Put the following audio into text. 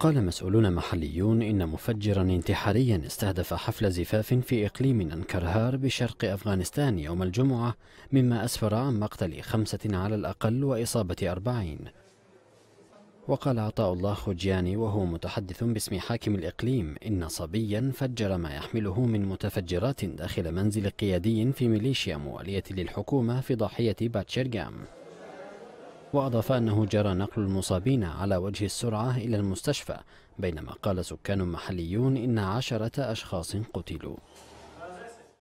قال مسؤولون محليون إن مفجرا انتحاريا استهدف حفل زفاف في إقليم أنكرهار بشرق أفغانستان يوم الجمعة مما أسفر عن مقتل خمسة على الأقل وإصابة أربعين وقال عطاء الله خجياني وهو متحدث باسم حاكم الإقليم إن صبيا فجر ما يحمله من متفجرات داخل منزل قيادي في ميليشيا موالية للحكومة في ضاحية باتشيرغام وأضاف أنه جرى نقل المصابين على وجه السرعة إلى المستشفى بينما قال سكان محليون إن عشرة أشخاص قتلوا